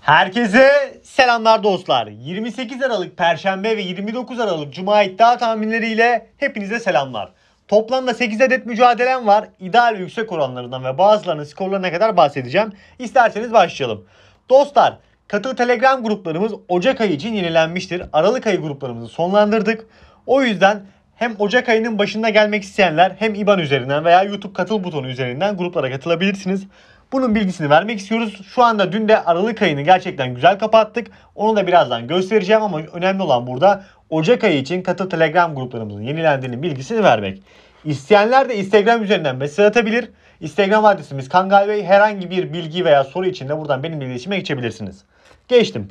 Herkese selamlar dostlar. 28 Aralık Perşembe ve 29 Aralık Cuma iddia tahminleriyle hepinize selamlar. Toplamda 8 adet mücadelem var. İdeal ve yüksek oranlarından ve bazılarının skorlarına kadar bahsedeceğim. İsterseniz başlayalım. Dostlar katıl telegram gruplarımız Ocak ayı için yenilenmiştir. Aralık ayı gruplarımızı sonlandırdık. O yüzden hem Ocak ayının başında gelmek isteyenler hem IBAN üzerinden veya YouTube katıl butonu üzerinden gruplara katılabilirsiniz. Bunun bilgisini vermek istiyoruz. Şu anda dün de Aralık ayını gerçekten güzel kapattık. Onu da birazdan göstereceğim ama önemli olan burada Ocak ayı için katıl Telegram gruplarımızın yenilendiğinin bilgisini vermek. İsteyenler de Instagram üzerinden mesaj atabilir. Instagram adresimiz Kangal Bey. Herhangi bir bilgi veya soru için de buradan benimle iletişime geçebilirsiniz. Geçtim.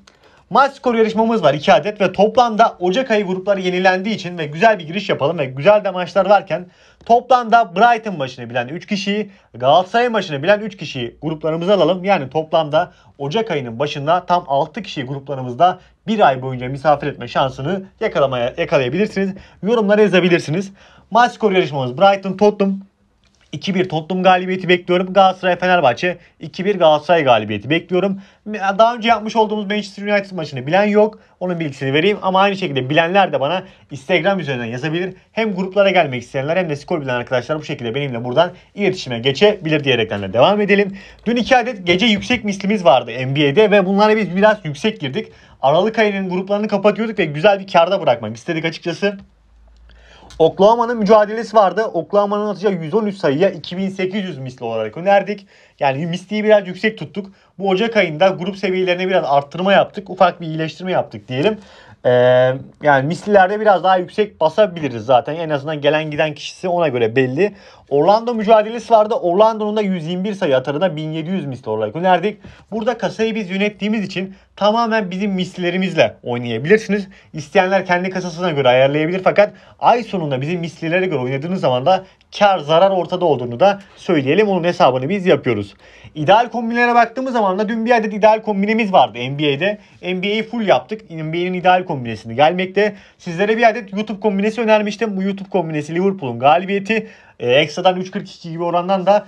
Maç skoru yarışmamız var 2 adet ve toplamda Ocak ayı grupları yenilendiği için ve güzel bir giriş yapalım ve güzel de maçlar varken toplamda Brighton maçını bilen 3 kişiyi, Galatasaray maçını bilen 3 kişiyi gruplarımıza alalım. Yani toplamda Ocak ayının başında tam 6 kişiyi gruplarımızda bir ay boyunca misafir etme şansını yakalamaya yakalayabilirsiniz. Yorumlara yazabilirsiniz. Maç skoru yarışmamız Brighton Tottenham 2-1 Tottenham galibiyeti bekliyorum. Galatasaray Fenerbahçe 2-1 Galatasaray galibiyeti bekliyorum. Daha önce yapmış olduğumuz Manchester United maçını bilen yok. Onun bilgisini vereyim ama aynı şekilde bilenler de bana Instagram üzerinden yazabilir. Hem gruplara gelmek isteyenler hem de skor bilen arkadaşlar bu şekilde benimle buradan iletişime geçebilir diyerekten de devam edelim. Dün iki adet gece yüksek mislimiz vardı NBA'de ve bunlara biz biraz yüksek girdik. Aralık ayının gruplarını kapatıyorduk ve güzel bir karda bırakmak istedik açıkçası. Oklahoma'nın mücadelesi vardı. Oklahoma'nın atacağı 113 sayıya 2800 misli olarak önerdik. Yani misliyi biraz yüksek tuttuk. Bu Ocak ayında grup seviyelerine biraz arttırma yaptık. Ufak bir iyileştirme yaptık diyelim. E, yani mislilerde biraz daha yüksek basabiliriz zaten. En azından gelen giden kişisi ona göre belli. Orlando mücadelesi vardı. Orlando'nun da 121 sayı atarına 1700 misli olarak önerdik. Burada kasayı biz yönettiğimiz için tamamen bizim mislilerimizle oynayabilirsiniz. İsteyenler kendi kasasına göre ayarlayabilir fakat ay sonunda bizim mislilere göre oynadığınız zaman da kar zarar ortada olduğunu da söyleyelim. Onun hesabını biz yapıyoruz. İdeal kombinlere baktığımız zaman da dün bir adet ideal kombinimiz vardı NBA'de. NBA'yi full yaptık. NBA'nin ideal kombinesini gelmekte. Sizlere bir adet YouTube kombinesi önermiştim. Bu YouTube kombinesi Liverpool'un galibiyeti. E, ekstradan 3.42 gibi orandan da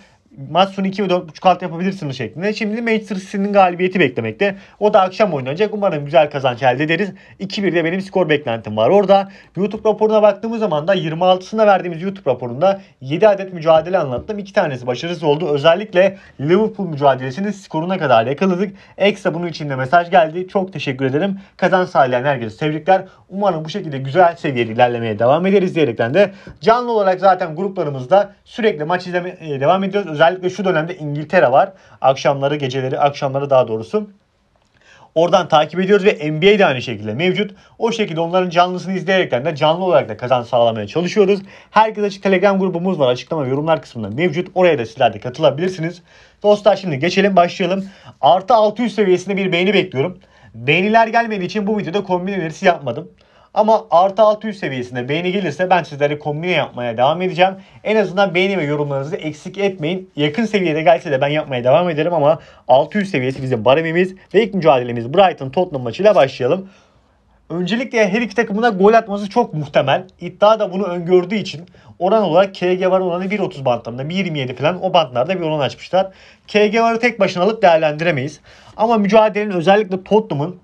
maç sonu 2 ve 4.5 alt yapabilirsiniz şeklinde. Şimdi Manchester City'nin galibiyeti beklemekte. O da akşam oynanacak. Umarım güzel kazanç elde ederiz. 2-1'de benim skor beklentim var. Orada YouTube raporuna baktığımız zaman da 26'sında verdiğimiz YouTube raporunda 7 adet mücadele anlattım. 2 tanesi başarısız oldu. Özellikle Liverpool mücadelesinin skoruna kadar yakaladık. Ekstra bunun için de mesaj geldi. Çok teşekkür ederim. Kazanç sağlayan herkese tebrikler. Umarım bu şekilde güzel seviyeli ilerlemeye devam ederiz diyerekten de canlı olarak zaten gruplarımızda sürekli maç izlemeye devam ediyoruz. Özellikle özellikle şu dönemde İngiltere var. Akşamları, geceleri, akşamları daha doğrusu. Oradan takip ediyoruz ve NBA de aynı şekilde mevcut. O şekilde onların canlısını izleyerekten de canlı olarak da kazanç sağlamaya çalışıyoruz. Herkes açık Telegram grubumuz var. Açıklama yorumlar kısmında mevcut. Oraya da sizler de katılabilirsiniz. Dostlar şimdi geçelim başlayalım. Artı 600 seviyesinde bir beğeni bekliyorum. Beğeniler gelmediği için bu videoda kombin önerisi yapmadım. Ama artı 600 seviyesinde beğeni gelirse ben sizlere kombine yapmaya devam edeceğim. En azından beğeni ve yorumlarınızı eksik etmeyin. Yakın seviyede gelse de ben yapmaya devam ederim ama 600 seviyesi bizim baremimiz ve ilk mücadelemiz Brighton Tottenham maçıyla başlayalım. Öncelikle her iki takımına gol atması çok muhtemel. İddia da bunu öngördüğü için oran olarak KG var oranı 1.30 bantlarında 1.27 falan o bantlarda bir oran açmışlar. KG varı tek başına alıp değerlendiremeyiz. Ama mücadelenin özellikle Tottenham'ın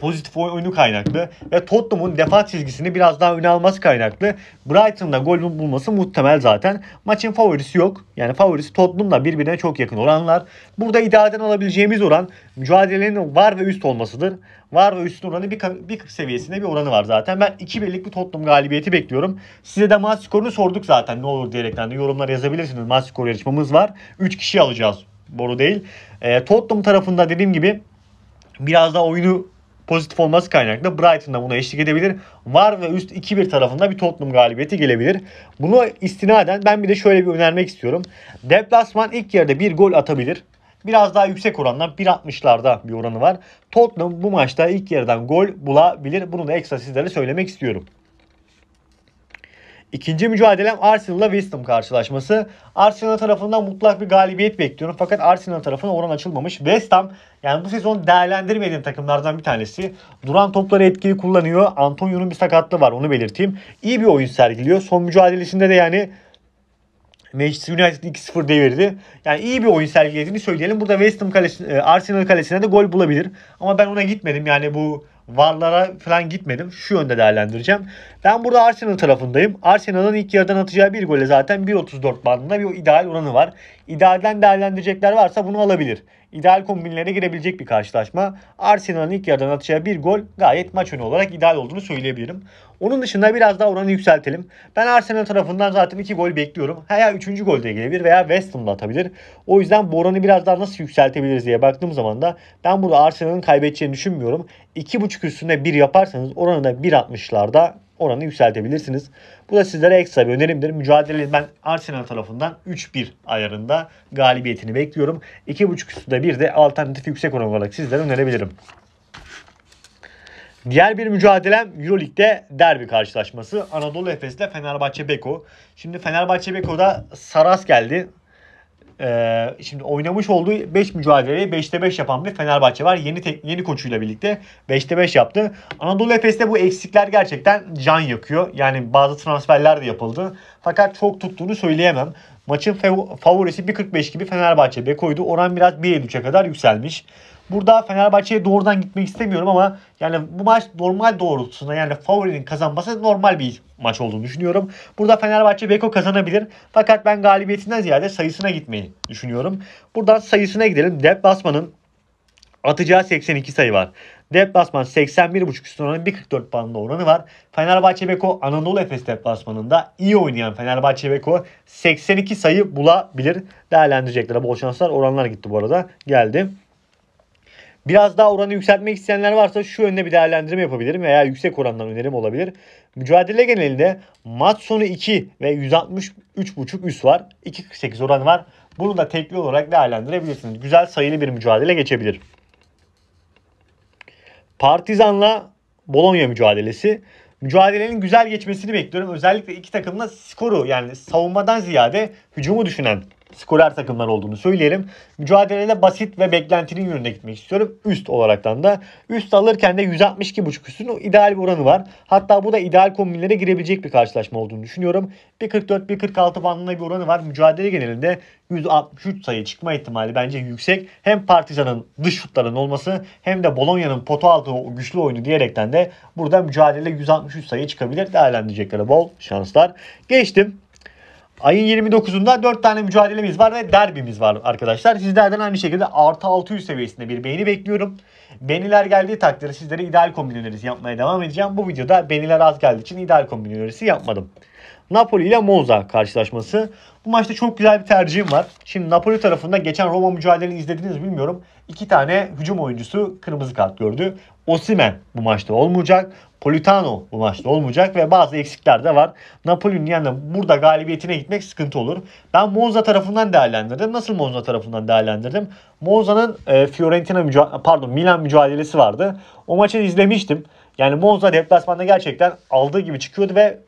pozitif oyunu kaynaklı ve Tottenham'ın defa çizgisini biraz daha öne alması kaynaklı. Brighton'da gol bulması muhtemel zaten. Maçın favorisi yok. Yani favorisi Tottenham'la birbirine çok yakın oranlar. Burada idareden alabileceğimiz oran mücadelenin var ve üst olmasıdır. Var ve üstün oranı bir, bir seviyesinde bir oranı var zaten. Ben 2 birlik bir Tottenham galibiyeti bekliyorum. Size de maç skorunu sorduk zaten ne olur diyerekten de yorumlara yazabilirsiniz. Maç skoru yarışmamız var. 3 kişi alacağız. Boru değil. E, Tottenham tarafında dediğim gibi biraz daha oyunu pozitif olması kaynaklı da buna eşlik edebilir. Var ve üst 2-1 tarafında bir Tottenham galibiyeti gelebilir. Bunu istinaden ben bir de şöyle bir önermek istiyorum. Deplasman ilk yarıda bir gol atabilir. Biraz daha yüksek oranla 1.60'larda bir oranı var. Tottenham bu maçta ilk yarıdan gol bulabilir. Bunu da ekstra sizlere söylemek istiyorum. İkinci mücadelem Arsenal'la West Ham karşılaşması. Arsenal tarafından mutlak bir galibiyet bekliyorum. Fakat Arsenal tarafına oran açılmamış. West Ham yani bu sezon değerlendirmediğim takımlardan bir tanesi. Duran topları etkili kullanıyor. Antonio'nun bir sakatlığı var onu belirteyim. İyi bir oyun sergiliyor. Son mücadelesinde de yani Manchester United 2-0 devirdi. Yani iyi bir oyun sergilediğini söyleyelim. Burada West Ham kalesi, e, Arsenal kalesine de gol bulabilir. Ama ben ona gitmedim. Yani bu varlara falan gitmedim. Şu yönde değerlendireceğim. Ben burada Arsenal tarafındayım. Arsenal'ın ilk yarıdan atacağı bir gole zaten 1.34 bandında bir ideal oranı var. İdealden değerlendirecekler varsa bunu alabilir. İdeal kombinlere girebilecek bir karşılaşma. Arsenal'ın ilk yarıdan atacağı bir gol gayet maç önü olarak ideal olduğunu söyleyebilirim. Onun dışında biraz daha oranı yükseltelim. Ben Arsenal tarafından zaten 2 gol bekliyorum. Veya 3. gol de gelebilir veya West Ham'da atabilir. O yüzden bu oranı biraz daha nasıl yükseltebiliriz diye baktığım zaman da ben burada Arsenal'ın kaybedeceğini düşünmüyorum. 2.5 üstünde 1 yaparsanız oranı da 1.60'larda oranı yükseltebilirsiniz. Bu da sizlere ekstra bir önerimdir. Mücadeleyi ben Arsenal tarafından 3-1 ayarında galibiyetini bekliyorum. 2.5 üstünde bir de alternatif yüksek oran olarak sizlere önerebilirim. Diğer bir mücadelem Euroleague'de derbi karşılaşması. Anadolu Efes'te Fenerbahçe Beko. Şimdi Fenerbahçe Beko'da Saras geldi. Ee, şimdi oynamış olduğu 5 mücadeleyi 5'te 5 yapan bir Fenerbahçe var. Yeni tek, yeni koçuyla birlikte 5'te 5 yaptı. Anadolu Efes'te bu eksikler gerçekten can yakıyor. Yani bazı transferler de yapıldı. Fakat çok tuttuğunu söyleyemem. Maçın favorisi 1.45 gibi Fenerbahçe koydu. Oran biraz 1.53'e kadar yükselmiş. Burada Fenerbahçe'ye doğrudan gitmek istemiyorum ama yani bu maç normal doğrultusunda yani favorinin kazanması normal bir maç olduğunu düşünüyorum. Burada Fenerbahçe Beko kazanabilir fakat ben galibiyetinden ziyade sayısına gitmeyi düşünüyorum. Buradan sayısına gidelim. Dep basmanın atacağı 82 sayı var. Deplasman 81.5 üstün oranı 1.44 bandında oranı var. Fenerbahçe Beko Anadolu Efes deplasmanında iyi oynayan Fenerbahçe Beko 82 sayı bulabilir. Değerlendirecekler. Bol şanslar. Oranlar gitti bu arada. Geldi. Biraz daha oranı yükseltmek isteyenler varsa şu yönde bir değerlendirme yapabilirim veya yüksek orandan önerim olabilir. Mücadele genelinde maç sonu 2 ve 163.5 üst var. 2.48 oran var. Bunu da tekli olarak değerlendirebilirsiniz. Güzel sayılı bir mücadele geçebilir. Partizan'la Bologna mücadelesi. Mücadelenin güzel geçmesini bekliyorum. Özellikle iki takımda skoru yani savunmadan ziyade hücumu düşünen skorer takımlar olduğunu söyleyelim. Mücadelede basit ve beklentinin yönüne gitmek istiyorum. Üst olaraktan da. Üst alırken de 162.5 üstün ideal bir oranı var. Hatta bu da ideal kombinlere girebilecek bir karşılaşma olduğunu düşünüyorum. 1.44-1.46 bandında bir oranı var. Mücadele genelinde 163 sayı çıkma ihtimali bence yüksek. Hem Partizan'ın dış şutların olması hem de Bologna'nın potu altı güçlü oyunu diyerekten de burada mücadele 163 sayı çıkabilir. Değerlendirecekleri bol şanslar. Geçtim Ayın 29'unda 4 tane mücadelemiz var ve derbimiz var arkadaşlar. Sizlerden aynı şekilde artı 600 seviyesinde bir beğeni bekliyorum. Beniler geldiği takdirde sizlere ideal kombin önerisi yapmaya devam edeceğim. Bu videoda beniler az geldiği için ideal kombin önerisi yapmadım. Napoli ile Monza karşılaşması. Bu maçta çok güzel bir tercihim var. Şimdi Napoli tarafında geçen Roma mücadelesini izlediniz bilmiyorum. İki tane hücum oyuncusu kırmızı kart gördü. Osimen bu maçta olmayacak. Politano bu maçta olmayacak ve bazı eksikler de var. Napoli'nin yanında burada galibiyetine gitmek sıkıntı olur. Ben Monza tarafından değerlendirdim. Nasıl Monza tarafından değerlendirdim? Monza'nın e, Fiorentina müca- pardon Milan mücadelesi vardı. O maçı izlemiştim. Yani Monza deplasmanda gerçekten aldığı gibi çıkıyordu ve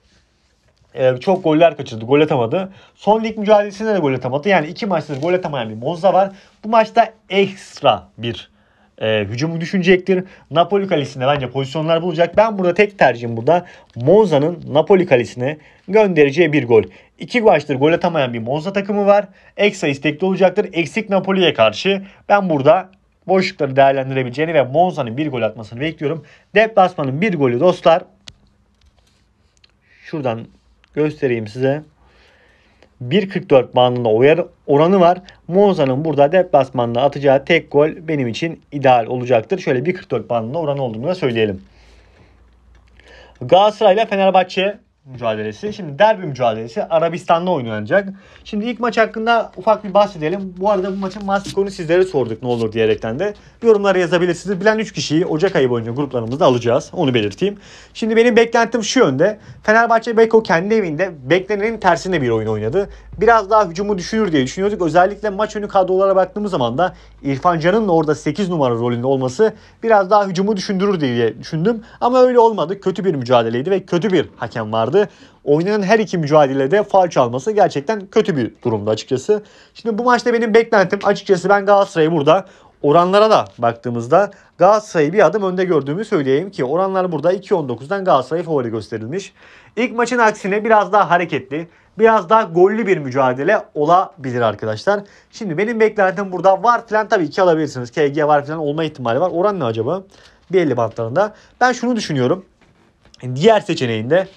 e, çok goller kaçırdı. Gol atamadı. Son lig mücadelesinde de gol atamadı. Yani iki maçtır gol atamayan bir Monza var. Bu maçta ekstra bir e, hücumu düşünecektir. Napoli kalesinde bence pozisyonlar bulacak. Ben burada tek tercihim burada Monza'nın Napoli kalesine göndereceği bir gol. İki maçtır gol atamayan bir Monza takımı var. Ekstra istekli olacaktır. Eksik Napoli'ye karşı ben burada boşlukları değerlendirebileceğini ve Monza'nın bir gol atmasını bekliyorum. Deplasman'ın bir golü dostlar. Şuradan göstereyim size. 1.44 bandında uyar oranı var. Monza'nın burada deplasmanda atacağı tek gol benim için ideal olacaktır. Şöyle 1.44 bandında oranı olduğunu da söyleyelim. Galatasaray ile Fenerbahçe mücadelesi. Şimdi derbi mücadelesi Arabistan'da oynanacak. Şimdi ilk maç hakkında ufak bir bahsedelim. Bu arada bu maçın maç skorunu sizlere sorduk ne olur diyerekten de. Yorumlara yazabilirsiniz. Bilen 3 kişiyi Ocak ayı boyunca gruplarımızda alacağız. Onu belirteyim. Şimdi benim beklentim şu yönde. Fenerbahçe Beko kendi evinde beklenenin tersine bir oyun oynadı. Biraz daha hücumu düşürür diye düşünüyorduk. Özellikle maç önü kadrolara baktığımız zaman da İrfan Can'ın orada 8 numara rolünde olması biraz daha hücumu düşündürür diye düşündüm. Ama öyle olmadı. Kötü bir mücadeleydi ve kötü bir hakem vardı vardı. Oynanan her iki mücadelede faal çalması gerçekten kötü bir durumda açıkçası. Şimdi bu maçta benim beklentim açıkçası ben Galatasaray'ı burada oranlara da baktığımızda Galatasaray'ı bir adım önde gördüğümü söyleyeyim ki oranlar burada 2.19'dan Galatasaray favori gösterilmiş. İlk maçın aksine biraz daha hareketli, biraz daha gollü bir mücadele olabilir arkadaşlar. Şimdi benim beklentim burada var filan tabii ki alabilirsiniz. KG var filan olma ihtimali var. Oran ne acaba? 1.50 bantlarında. Ben şunu düşünüyorum. Diğer seçeneğinde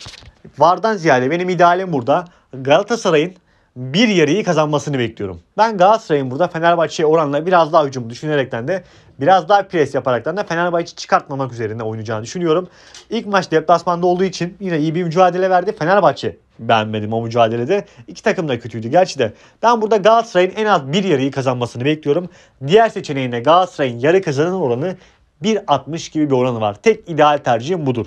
VAR'dan ziyade benim idealim burada Galatasaray'ın bir yarıyı kazanmasını bekliyorum. Ben Galatasaray'ın burada Fenerbahçe'ye oranla biraz daha hücum düşünerekten de biraz daha pres yaparaktan da Fenerbahçe çıkartmamak üzerine oynayacağını düşünüyorum. İlk maç deplasmanda olduğu için yine iyi bir mücadele verdi. Fenerbahçe beğenmedim o mücadelede. İki takım da kötüydü gerçi de. Ben burada Galatasaray'ın en az bir yarıyı kazanmasını bekliyorum. Diğer seçeneğinde Galatasaray'ın yarı kazanın oranı 1.60 gibi bir oranı var. Tek ideal tercihim budur.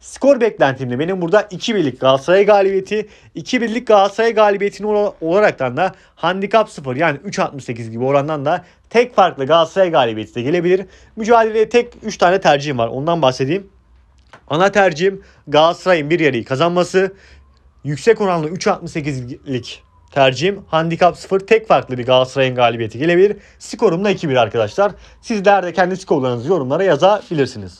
Skor beklentimde benim burada 2 birlik Galatasaray galibiyeti, 2 birlik Galatasaray galibiyetini olaraktan da handikap 0 yani 3.68 gibi orandan da tek farklı Galatasaray galibiyeti de gelebilir. Mücadeleye tek 3 tane tercihim var. Ondan bahsedeyim. Ana tercihim Galatasaray'ın bir yarıyı kazanması. Yüksek oranlı 3.68'lik Tercihim handikap 0 tek farklı bir Galatasaray'ın galibiyeti gelebilir. Skorum da 2-1 arkadaşlar. Sizler de kendi skorlarınızı yorumlara yazabilirsiniz.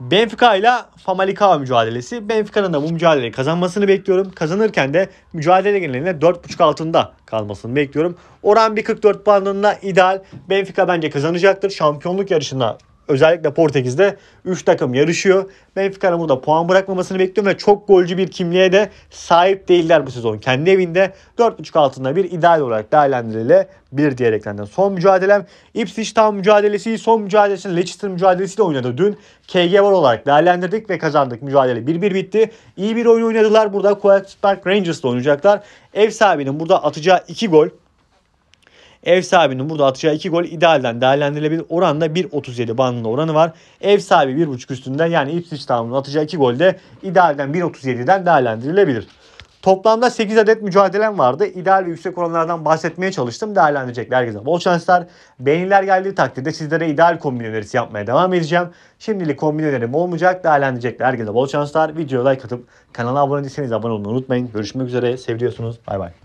Benfica ile Famalicao mücadelesi. Benfica'nın da bu mücadeleyi kazanmasını bekliyorum. Kazanırken de mücadele geneline 4.5 altında kalmasını bekliyorum. Oran 1.44 puanında ideal. Benfica bence kazanacaktır. Şampiyonluk yarışına Özellikle Portekiz'de 3 takım yarışıyor. Benfica'nın burada puan bırakmamasını bekliyorum ve çok golcü bir kimliğe de sahip değiller bu sezon. Kendi evinde 4.5 altında bir ideal olarak değerlendirilebilir diyerekten de son mücadelem Ipswich Town mücadelesi, son mücadelesi Leicester mücadelesi de oynadı. Dün KG var olarak değerlendirdik ve kazandık. Mücadele 1-1 bitti. İyi bir oyun oynadılar. Burada Quack Park Rangers'la oynayacaklar. Ev sahibinin burada atacağı 2 gol Ev sahibinin burada atacağı 2 gol idealden değerlendirilebilir oranda 1.37 bandında oranı var. Ev sahibi 1.5 üstünde yani Ipswich Town'un atacağı 2 gol de idealden 1.37'den değerlendirilebilir. Toplamda 8 adet mücadelem vardı. İdeal ve yüksek oranlardan bahsetmeye çalıştım. Değerlendirecekler herkese bol şanslar. Beğeniler geldiği takdirde sizlere ideal kombin önerisi yapmaya devam edeceğim. Şimdilik kombin önerim olmayacak. Değerlendirecekler herkese bol şanslar. Videoya like atıp kanala abone değilseniz abone olmayı unutmayın. Görüşmek üzere. Seviyorsunuz. Bay bay.